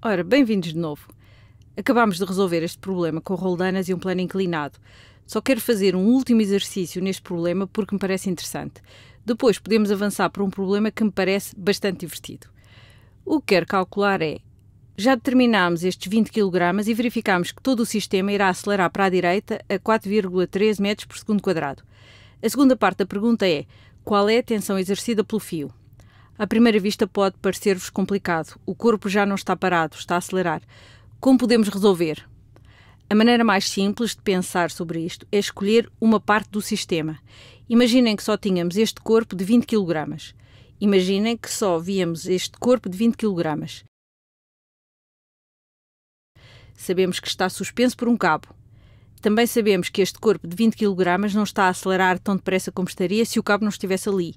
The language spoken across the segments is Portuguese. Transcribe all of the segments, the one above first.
Ora, bem-vindos de novo. Acabámos de resolver este problema com roldanas e um plano inclinado. Só quero fazer um último exercício neste problema porque me parece interessante. Depois podemos avançar para um problema que me parece bastante divertido. O que quero calcular é: já determinámos estes 20 kg e verificámos que todo o sistema irá acelerar para a direita a 4,3 metros por segundo quadrado. A segunda parte da pergunta é: qual é a tensão exercida pelo fio? À primeira vista pode parecer-vos complicado. O corpo já não está parado, está a acelerar. Como podemos resolver? A maneira mais simples de pensar sobre isto é escolher uma parte do sistema. Imaginem que só tínhamos este corpo de 20 kg. Imaginem que só víamos este corpo de 20 kg. Sabemos que está suspenso por um cabo. Também sabemos que este corpo de 20 kg não está a acelerar tão depressa como estaria se o cabo não estivesse ali.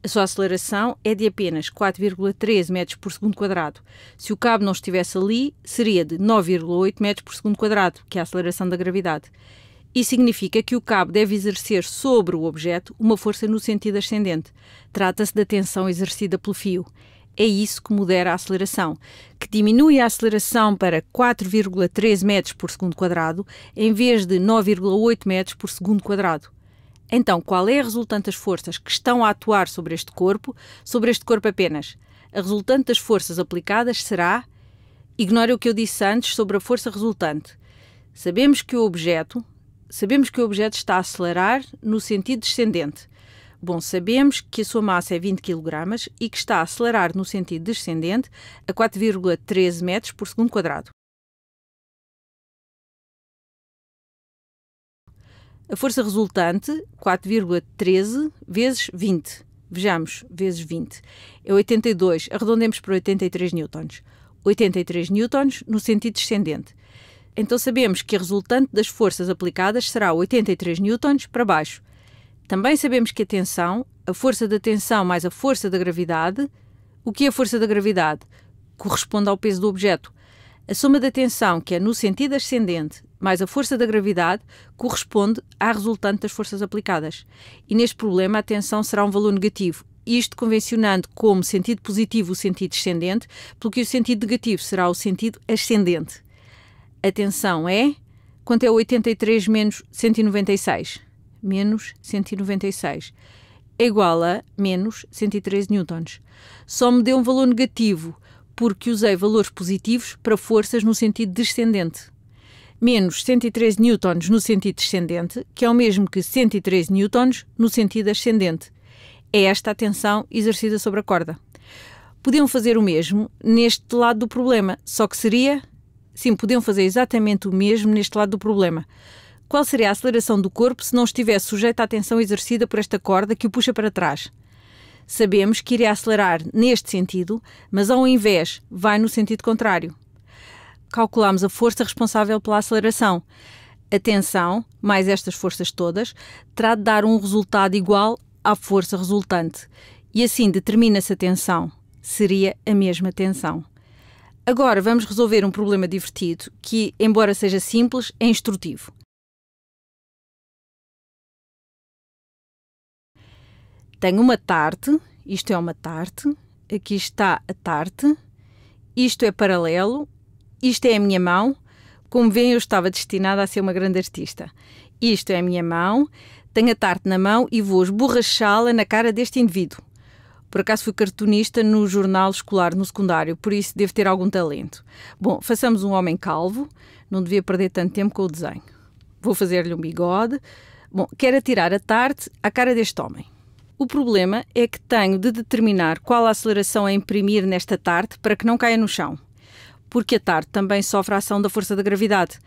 A sua aceleração é de apenas 4,3 metros por segundo quadrado. Se o cabo não estivesse ali, seria de 9,8 metros por segundo quadrado, que é a aceleração da gravidade. Isso significa que o cabo deve exercer sobre o objeto uma força no sentido ascendente. Trata-se da tensão exercida pelo fio. É isso que modera a aceleração, que diminui a aceleração para 4,3 metros por segundo quadrado em vez de 9,8 metros por segundo quadrado. Então, qual é a resultante das forças que estão a atuar sobre este corpo, sobre este corpo apenas? A resultante das forças aplicadas será. Ignore o que eu disse antes sobre a força resultante. Sabemos que o objeto, sabemos que o objeto está a acelerar no sentido descendente. Bom, sabemos que a sua massa é 20 kg e que está a acelerar no sentido descendente a 4,13 metros por segundo quadrado. A força resultante, 4,13 vezes 20. Vejamos, vezes 20. É 82, arredondemos para 83 newtons. 83 newtons no sentido descendente. Então sabemos que a resultante das forças aplicadas será 83 newtons para baixo. Também sabemos que a tensão, a força da tensão mais a força da gravidade, o que é a força da gravidade? Corresponde ao peso do objeto. A soma da tensão, que é no sentido ascendente, mais a força da gravidade corresponde à resultante das forças aplicadas. E neste problema a tensão será um valor negativo, isto convencionando como sentido positivo o sentido descendente, pelo que o sentido negativo será o sentido ascendente. A tensão é quanto é 83 menos 196? Menos 196 é igual a menos 113 newtons. Só me deu um valor negativo porque usei valores positivos para forças no sentido descendente menos 103 newtons no sentido descendente, que é o mesmo que 103 newtons no sentido ascendente. É esta a tensão exercida sobre a corda. Podiam fazer o mesmo neste lado do problema, só que seria... Sim, podiam fazer exatamente o mesmo neste lado do problema. Qual seria a aceleração do corpo se não estivesse sujeita à tensão exercida por esta corda que o puxa para trás? Sabemos que iria acelerar neste sentido, mas ao invés vai no sentido contrário calculamos a força responsável pela aceleração. A tensão, mais estas forças todas, terá de dar um resultado igual à força resultante. E assim determina-se a tensão. Seria a mesma tensão. Agora vamos resolver um problema divertido que, embora seja simples, é instrutivo. Tenho uma tarte, isto é uma tarte, aqui está a tarte, isto é paralelo isto é a minha mão. Como veem, eu estava destinada a ser uma grande artista. Isto é a minha mão, tenho a tarte na mão e vou esborrachá-la na cara deste indivíduo. Por acaso fui cartunista no jornal escolar no secundário, por isso devo ter algum talento. Bom, façamos um homem calvo, não devia perder tanto tempo com o desenho. Vou fazer-lhe um bigode. Bom, quero atirar a tarte à cara deste homem. O problema é que tenho de determinar qual a aceleração a imprimir nesta tarte para que não caia no chão porque a tarde também sofre a ação da força da gravidade.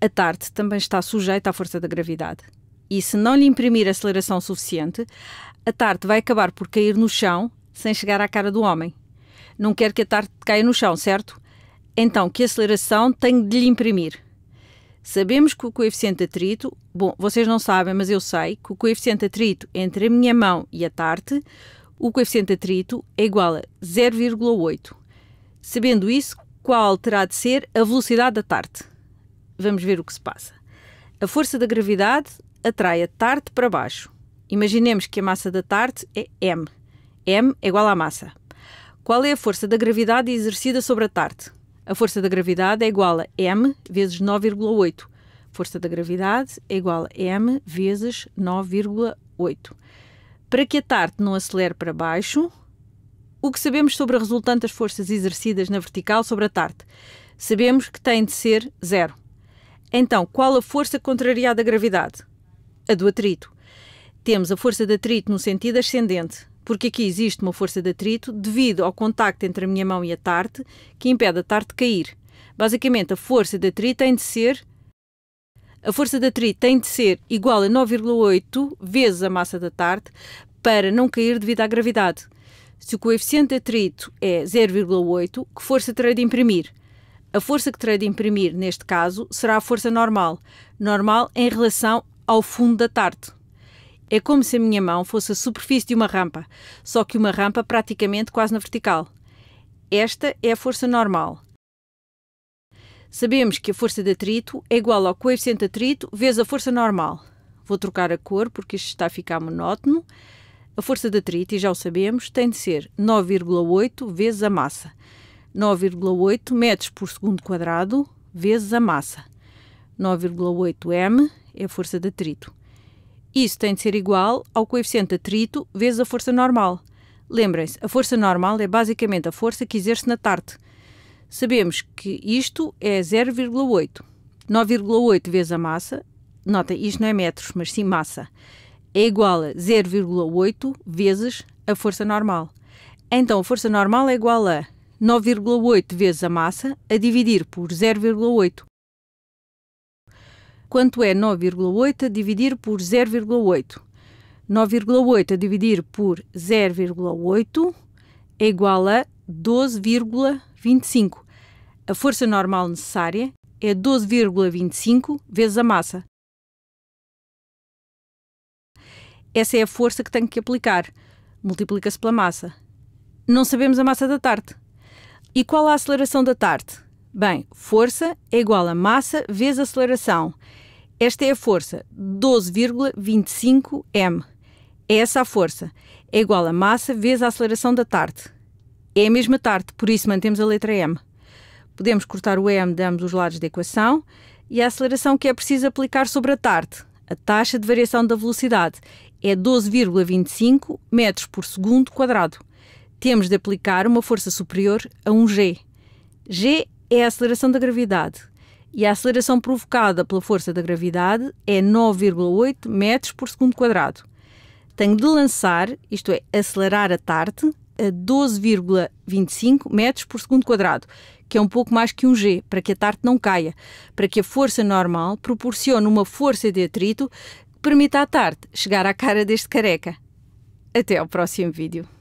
A tarde também está sujeita à força da gravidade. E se não lhe imprimir aceleração suficiente, a tarde vai acabar por cair no chão sem chegar à cara do homem. Não quer que a tarde caia no chão, certo? Então, que aceleração tem de lhe imprimir? Sabemos que o coeficiente de atrito, bom, vocês não sabem, mas eu sei que o coeficiente de atrito entre a minha mão e a tarte, o coeficiente atrito é igual a 0,8. Sabendo isso, qual terá de ser a velocidade da Tarte. Vamos ver o que se passa. A força da gravidade atrai a Tarte para baixo. Imaginemos que a massa da Tarte é m. m é igual à massa. Qual é a força da gravidade exercida sobre a Tarte? A força da gravidade é igual a m vezes 9,8. Força da gravidade é igual a m vezes 9,8. Para que a Tarte não acelere para baixo, o que sabemos sobre a resultante das forças exercidas na vertical sobre a Tarte? Sabemos que tem de ser zero. Então, qual a força contrariada à gravidade? A do atrito. Temos a força de atrito no sentido ascendente, porque aqui existe uma força de atrito devido ao contacto entre a minha mão e a Tarte, que impede a Tarte de cair. Basicamente, a força de atrito tem de ser a força tem de ser igual a 9,8 vezes a massa da Tarte para não cair devido à gravidade se o coeficiente de atrito é 0,8, que força terei de imprimir? A força que terei de imprimir, neste caso, será a força normal, normal em relação ao fundo da tarte. É como se a minha mão fosse a superfície de uma rampa, só que uma rampa praticamente quase na vertical. Esta é a força normal. Sabemos que a força de atrito é igual ao coeficiente de atrito vezes a força normal. Vou trocar a cor porque isto está a ficar monótono. A força atrito, e já o sabemos, tem de ser 9,8 vezes a massa. 9,8 metros por segundo quadrado vezes a massa. 9,8 m é a força de atrito. Isso tem de ser igual ao coeficiente de atrito vezes a força normal. Lembrem-se, a força normal é basicamente a força que exerce na tarte. Sabemos que isto é 0,8. 9,8 vezes a massa, nota, isto não é metros, mas sim massa é igual a 0,8 vezes a força normal. Então, a força normal é igual a 9,8 vezes a massa a dividir por 0,8. Quanto é 9,8 a dividir por 0,8? 9,8 a dividir por 0,8 é igual a 12,25. A força normal necessária é 12,25 vezes a massa. essa é a força que tenho que aplicar. Multiplica-se pela massa. Não sabemos a massa da tarte. E qual a aceleração da tarte? Bem, força é igual a massa vezes aceleração. Esta é a força, 12,25 m. É essa a força. É igual a massa vezes a aceleração da tarte. É a mesma tarte, por isso mantemos a letra m. Podemos cortar o m de ambos os lados da equação e a aceleração que é preciso aplicar sobre a tarte, a taxa de variação da velocidade, é 12,25 metros por segundo quadrado. Temos de aplicar uma força superior a 1 um g. g é a aceleração da gravidade e a aceleração provocada pela força da gravidade é 9,8 metros por segundo quadrado. Tenho de lançar, isto é, acelerar a Tarte a 12,25 metros por segundo quadrado, que é um pouco mais que um g, para que a Tarte não caia, para que a força normal proporcione uma força de atrito permita à tarde chegar à cara deste careca. Até ao próximo vídeo.